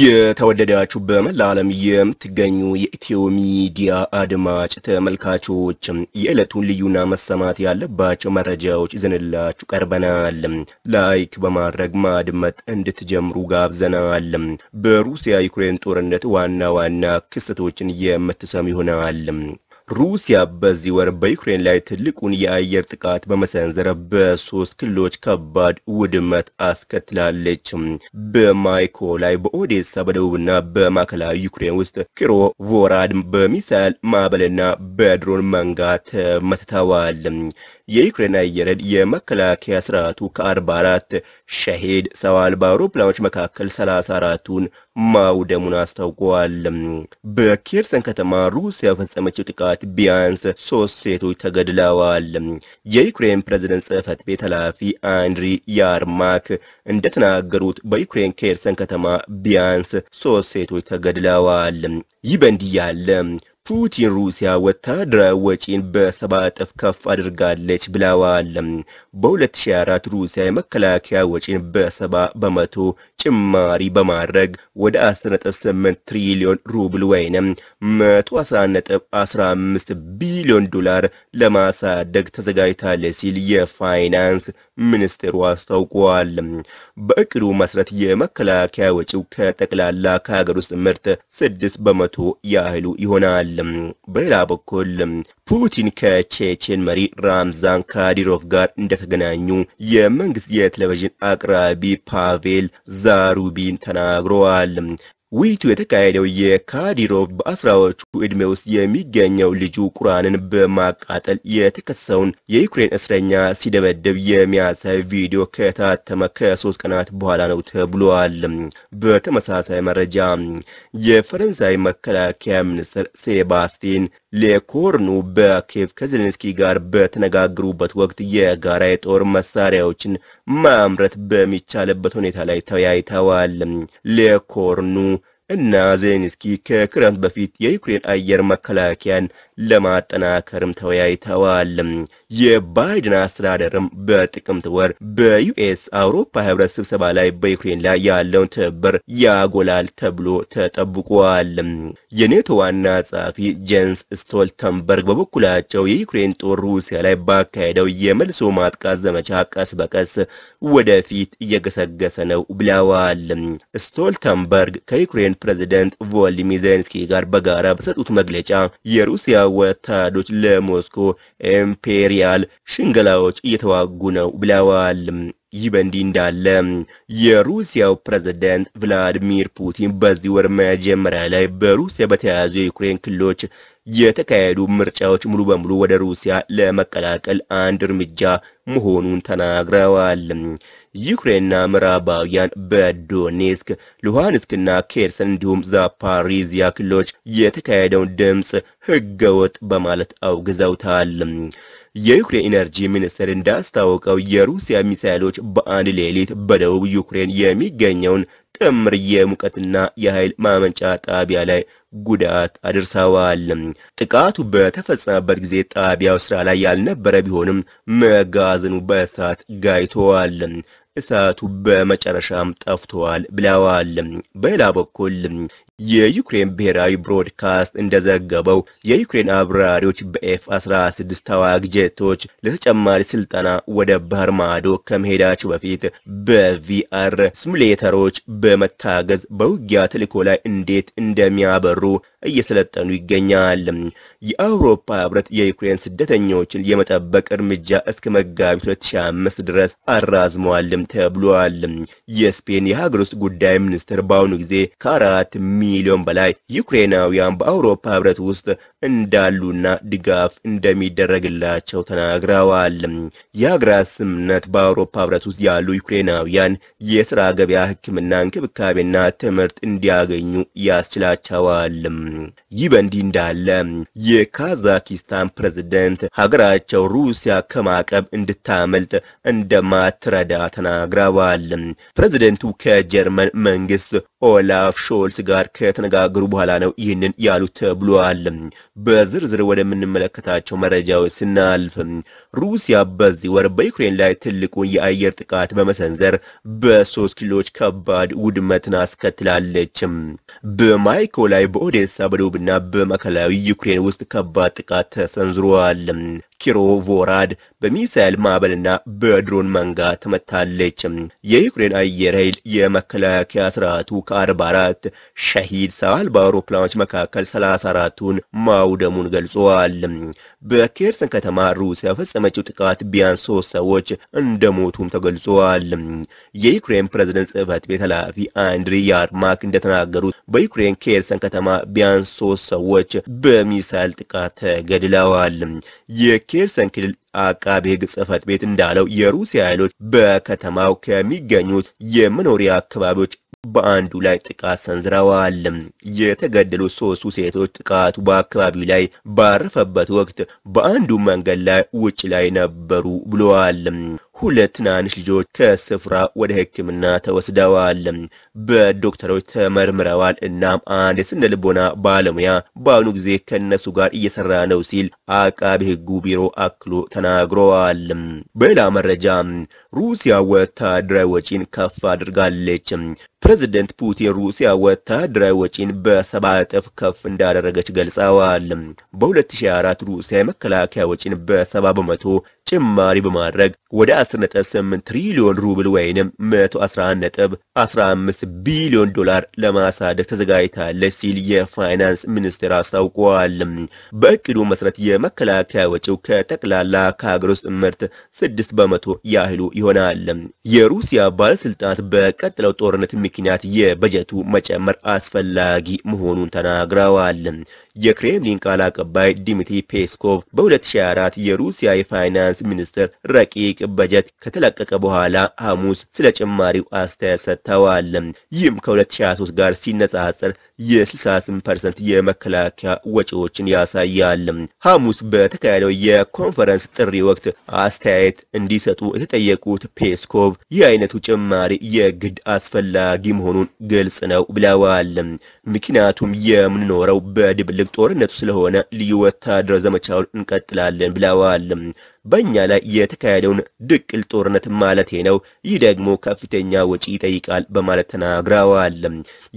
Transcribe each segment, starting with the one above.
የተወደዳችሁ በመላ ዓለም የምትገኙ የኢትዮ ሚዲያ አድማጭ ተመልካቾች የዕለቱን ልዩና መሰማት ያለባቸው መረጃዎች ይዘንላችሁ ቀርበናል። ላይክ በማድረግ ማድመጥ እንድትጀምሩ ጋብዘናል። በሩሲያ ዩክሬን ጦርነት ዋና ዋና ክስተቶችን የምትሰሙ ይሆናል። ሩሲያ በዚህ ወር በዩክሬን ላይ ትልቁን የአየር ጥቃት በመሰንዘር በሶስት ክልሎች ከባድ ውድመት አስከትላለች። ላይ በኦዴሳ፣ በደቡብና በማዕከላዊ ዩክሬን ውስጥ ኪሮ ቮራድ በሚሳይል ማዕበልና በድሮን መንጋ ተመትተዋል። የዩክሬን አየር ኃይል የመከላከያ ስርዓቱ ከ44 ሸሄድ ሰው አልባ አውሮፕላኖች መካከል 34 አራቱን ማውደሙን አስታውቋል። በኬርሰን ከተማ ሩሲያ በፈጸመችው ጥቃት ቢያንስ ሶስት ሴቶች ተገድለዋል። የዩክሬን ፕሬዝደንት ጽህፈት ቤት ኃላፊ አንድሪ ያርማክ እንደተናገሩት በዩክሬን ኬርሰን ከተማ ቢያንስ ሶስት ሴቶች ተገድለዋል። ይህ በእንዲህ ያለ ፑቲን ሩሲያ ወታደራዊ ወጪን በሰባ እጥፍ ከፍ አድርጋለች ብለዋል። በ2024 ሩሲያ የመከላከያ ወጪን በሰባ በመቶ ጭማሪ በማድረግ ወደ 18 ትሪሊዮን ሩብል ወይም 111.15 ቢሊዮን ዶላር ለማሳደግ ተዘጋጅታለች ሲል የፋይናንስ ሚኒስቴሩ አስታውቋል። በእቅዱ መሰረት የመከላከያ ወጪው ከጠቅላላ ከሀገር ውስጥ ምርት ስድስት በመቶ ያህሉ ይሆናል። በሌላ በኩል ፑቲን ከቼቼን መሪ ራምዛን ካዲሮቭ ጋር እንደተገናኙ የመንግስት የቴሌቪዥን አቅራቢ ፓቬል ዛሩቢን ተናግረዋል። ውይይቱ የተካሄደው የካዲሮቭ በአስራዎቹ ዕድሜ ውስጥ የሚገኘው ልጁ ቁርአንን በማቃጠል የተከሰሰውን የዩክሬን እስረኛ ሲደበደብ የሚያሳይ ቪዲዮ ከታተመ ከሶስት ቀናት በኋላ ነው ተብሏል። በተመሳሳይ መረጃ የፈረንሳይ መከላከያ ሚኒስትር ሴባስቲን ሌኮርኑ በኬቭ ከዜሌንስኪ ጋር በተነጋገሩበት ወቅት የጋራ የጦር መሳሪያዎችን ማምረት በሚቻልበት ሁኔታ ላይ ተወያይተዋል። ሌኮርኑ እና ዜሌንስኪ ከክረምት በፊት የዩክሬን አየር መከላከያን ለማጠናከርም ተወያይተዋል። የባይደን አስተዳደርም በጥቅምት ወር በዩኤስ አውሮፓ ህብረት ስብሰባ ላይ በዩክሬን ላይ ያለውን ትብብር ያጎላል ተብሎ ተጠብቋል። የኔቶ ዋና ጸሐፊ ጄንስ ስቶልተንበርግ በበኩላቸው የዩክሬን ጦር ሩሲያ ላይ ባካሄደው የመልሶ ማጥቃት ዘመቻ ቀስ በቀስ ወደፊት እየገሰገሰ ነው ብለዋል። ስቶልተንበርግ ከዩክሬን ፕሬዚደንት ቮሎዲሚር ዜሌንስኪ ጋር በጋራ በሰጡት መግለጫ የሩሲያ ወታደሮች ለሞስኮ ኤምፔሪ ሪያል ሽንገላዎች እየተዋጉ ነው ብለዋል። ይህ በእንዲህ እንዳለ የሩሲያው ፕሬዝዳንት ቭላዲሚር ፑቲን በዚህ ወር መጀመሪያ ላይ በሩሲያ በተያያዙ የዩክሬን ክልሎች የተካሄዱ ምርጫዎች ሙሉ በሙሉ ወደ ሩሲያ ለመቀላቀል አንድ እርምጃ መሆኑን ተናግረዋል። ዩክሬንና ምዕራባውያን በዶኔስክ ሉሃንስክና ኬርሰን እንዲሁም ዛፓሪዚያ ክልሎች የተካሄደውን ድምፅ ህገወጥ በማለት አውግዘውታል። የዩክሬን ኢነርጂ ሚኒስቴር እንዳስታወቀው የሩሲያ ሚሳይሎች በአንድ ሌሊት በደቡብ ዩክሬን የሚገኘውን ጥምር የሙቀትና የኃይል ማመንጫ ጣቢያ ላይ ጉዳት አድርሰዋል። ጥቃቱ በተፈጸመበት ጊዜ ጣቢያው ስራ ላይ ያልነበረ ቢሆንም መጋዘኑ በእሳት ጋይተዋል። እሳቱ በመጨረሻም ጠፍቷል ብለዋል። በሌላ በኩል የዩክሬን ብሔራዊ ብሮድካስት እንደዘገበው የዩክሬን አብራሪዎች በኤፍ 16 ተዋጊ ጀቶች ለተጨማሪ ስልጠና ወደ ባህር ማዶ ከመሄዳቸው በፊት በቪአር ሲሙሌተሮች በመታገዝ በውጊያ ተልዕኮ ላይ እንዴት እንደሚያበሩ እየሰለጠኑ ይገኛል። የአውሮፓ ህብረት የዩክሬን ስደተኞችን የመጠበቅ እርምጃ እስከ መጋቢት 205 ድረስ አራዝመዋልም ተብሏል። የስፔን የሀገር ውስጥ ጉዳይ ሚኒስትር በአሁኑ ጊዜ ከአራት ሚሊዮን በላይ ዩክሬናውያን በአውሮፓ ህብረት ውስጥ እንዳሉና ድጋፍ እንደሚደረግላቸው ተናግረዋል። የአግራ ስምምነት በአውሮፓ ህብረት ውስጥ ያሉ ዩክሬናውያን የስራ ገበያ፣ ህክምና እንክብካቤና ትምህርት እንዲያገኙ ያስችላቸዋል። ይህ በእንዲህ እንዳለ የካዛኪስታን ፕሬዝደንት ሀገራቸው ሩሲያ ከማዕቀብ እንድታመልጥ እንደማትረዳ ተናግረዋል። ፕሬዝደንቱ ከጀርመን መንግስት ኦላፍ ሾልስ ጋር ከተነጋገሩ በኋላ ነው ይህንን ያሉት ተብሏል። በዝርዝር ወደምንመለከታቸው መረጃዎች ስናልፍ ሩሲያ በዚህ ወር በዩክሬን ላይ ትልቁን የአየር ጥቃት በመሰንዘር በሶስት ክልሎች ከባድ ውድመትን አስከትላለች በማይኮ ላይ በኦዴሳ በደቡብና በማዕከላዊ ዩክሬን ውስጥ ከባድ ጥቃት ተሰንዝሯል። ኪሮቭ ወራድ በሚሳኤል ማዕበልና በድሮን መንጋ ተመታለች። የዩክሬን አየር ኃይል የመከላከያ ስርዓቱ ከ44 ሸሂድ ሰው አልባ አውሮፕላኖች መካከል 34ቱን ማውደሙን ገልጸዋል። በኬርሰን ከተማ ሩሲያ ፈጸመችው ጥቃት ቢያንስ ሶስት ሰዎች እንደሞቱም ተገልጸዋል። የዩክሬን ፕሬዝደንት ጽህፈት ቤት ኃላፊ አንድሪ ያርማክ እንደተናገሩት በዩክሬን ኬርሰን ከተማ ቢያንስ ሶስት ሰዎች በሚሳኤል ጥቃት ተገድለዋል። የኬርሰን ክልል አቃቤ ሕግ ጽህፈት ቤት እንዳለው የሩሲያ ኃይሎች በከተማው ከሚገኙት የመኖሪያ አካባቢዎች በአንዱ ላይ ጥቃት ሰንዝረዋል። የተገደሉት ሶስቱ ሴቶች ጥቃቱ በአካባቢው ላይ ባረፈበት ወቅት በአንዱ መንገድ ላይ ውጭ ላይ ነበሩ ብለዋል። ሁለት ትናንሽ ልጆች ከስፍራ ወደ ሕክምና ተወስደዋል፣ በዶክተሮች ተመርምረዋል። እናም አንድ የስነ ልቦና ባለሙያ በአሁኑ ጊዜ ከነሱ ጋር እየሰራ ነው ሲል አቃቢ ሕጉ ቢሮ አክሎ ተናግረዋል። በሌላ መረጃ ሩሲያ ወታደራዊ ወጪን ከፍ አድርጋለች። ፕሬዚደንት ፑቲን ሩሲያ ወታደራዊ ወጪን በሰባ እጥፍ ከፍ እንዳደረገች ገልጸዋል። በ2024 ሩሲያ የመከላከያ ወጪን በሰባ በመቶ ጭማሪ በማድረግ ወደ 10.8 ትሪሊዮን ሩብል ወይንም 111.15 ቢሊዮን ዶላር ለማሳደግ ተዘጋጅታለች ሲል የፋይናንስ ሚኒስቴር አስታውቋል። በእቅዱ መሰረት የመከላከያ ወጪው ከጠቅላላ ከሀገር ውስጥ ምርት 6 በመቶ ያህሉ ይሆናል። የሩሲያ ባለስልጣናት በቀጥለው ጦርነት ምክንያት የበጀቱ መጨመር አስፈላጊ መሆኑን ተናግረዋል። የክሬምሊን ቃል አቀባይ ዲሚትሪ ፔስኮቭ በ2024 የሩሲያ የፋይናንስ ፋይናንስ ሚኒስትር ረቂቅ በጀት ከተለቀቀ በኋላ ሐሙስ ስለ ጭማሪው አስተያየት ሰጥተዋል። ይህም ከ2023 ጋር ሲነጻጸር የ68 ፐርሰንት የመከላከያ ወጪዎችን ያሳያል። ሐሙስ በተካሄደው የኮንፈረንስ ጥሪ ወቅት አስተያየት እንዲሰጡ የተጠየቁት ፔስኮቭ ይህ አይነቱ ጭማሪ የግድ አስፈላጊ መሆኑን ግልጽ ነው ብለዋል። ምክንያቱም የምንኖረው በድብልቅ ጦርነቱ ስለሆነ ልዩ ወታደር ዘመቻውን እንቀጥላለን ብለዋል። በእኛ ላይ የተካሄደውን ድቅል ጦርነት ማለቴ ነው። ይህ ደግሞ ከፍተኛ ወጪ ይጠይቃል በማለት ተናግረዋል።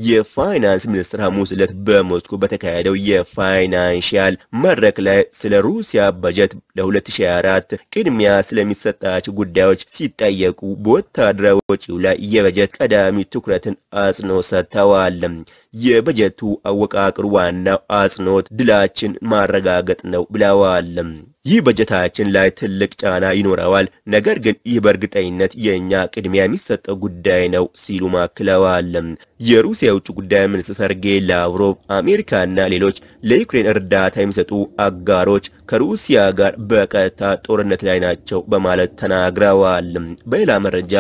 የፋይናንስ ሚኒስ ሚኒስትር ሐሙስ ዕለት በሞስኮ በተካሄደው የፋይናንሺያል መድረክ ላይ ስለ ሩሲያ በጀት ለ2024 ቅድሚያ ስለሚሰጣቸው ጉዳዮች ሲጠየቁ በወታደራዊ ወጪው ላይ የበጀት ቀዳሚ ትኩረትን አጽንኦት ሰጥተዋል። የበጀቱ አወቃቅር ዋናው አጽንኦት ድላችን ማረጋገጥ ነው ብለዋል። ይህ በጀታችን ላይ ትልቅ ጫና ይኖረዋል፣ ነገር ግን ይህ በእርግጠኝነት የእኛ ቅድሚያ የሚሰጠው ጉዳይ ነው ሲሉ ማክለዋል። የሩሲያ የውጭ ጉዳይ ሚኒስትር ሰርጌይ ላቭሮቭ አሜሪካና ሌሎች ለዩክሬን እርዳታ የሚሰጡ አጋሮች ከሩሲያ ጋር በቀጥታ ጦርነት ላይ ናቸው በማለት ተናግረዋል። በሌላ መረጃ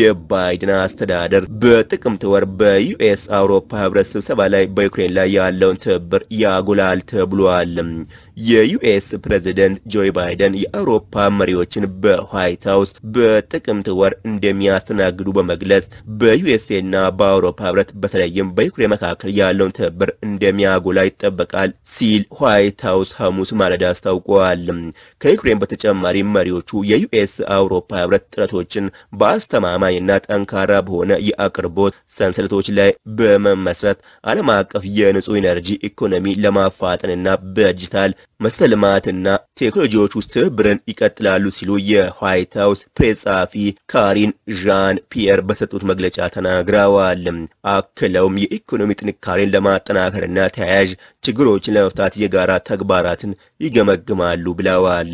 የባይደን አስተዳደር በጥቅምት ወር በዩኤስ አውሮፓ ህብረት ስብሰባ ላይ በዩክሬን ላይ ያለውን ትብብር ያጎላል ተብሏል። የዩኤስ ፕሬዚደንት ጆ ባይደን የአውሮፓ መሪዎችን በዋይት ሀውስ በጥቅምት ወር እንደሚያስተናግዱ በመግለጽ በዩኤስኤና በአውሮፓ ህብረት በተለይም በዩክሬን መካከል ያለውን ትብብር እንደሚያጎላ ይጠበቃል ሲል ዋይት ሀውስ ሐሙስ ማለዳ አስታውቋል። ከዩክሬን በተጨማሪ መሪዎቹ የዩኤስ አውሮፓ ህብረት ጥረቶችን በአስተማማኝና ጠንካራ በሆነ የአቅርቦት ሰንሰለቶች ላይ በመመስረት ዓለም አቀፍ የንጹህ ኢነርጂ ኢኮኖሚ ለማፋጠንና በዲጂታል መሰል ልማትና ቴክኖሎጂዎች ውስጥ ትብብርን ይቀጥላሉ ሲሉ የዋይት ሀውስ ፕሬስ ጸሐፊ ካሪን ዣን ፒየር በሰጡት መግለጫ ተናግረዋል። አክለውም የኢኮኖሚ ጥንካሬን ለማጠናከርና ተያያዥ ችግሮችን ለመፍታት የጋራ ተግባራትን ይገመግማሉ ብለዋል።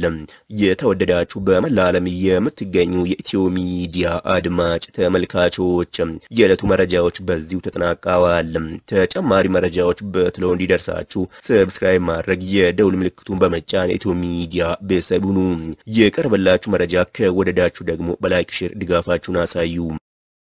የተወደዳችሁ በመላ ዓለም የምትገኙ የኢትዮ ሚዲያ አድማጭ ተመልካቾች የዕለቱ መረጃዎች በዚሁ ተጠናቀዋል። ተጨማሪ መረጃዎች በትሎ እንዲደርሳችሁ ሰብስክራይብ ማድረግ የደውል ምልክቱን በመጫን ኢትዮ ሚዲያ ቤተሰብ ሁኑ። የቀረበላችሁ መረጃ ከወደዳችሁ ደግሞ በላይክ ሼር ድጋፋችሁን አሳዩ።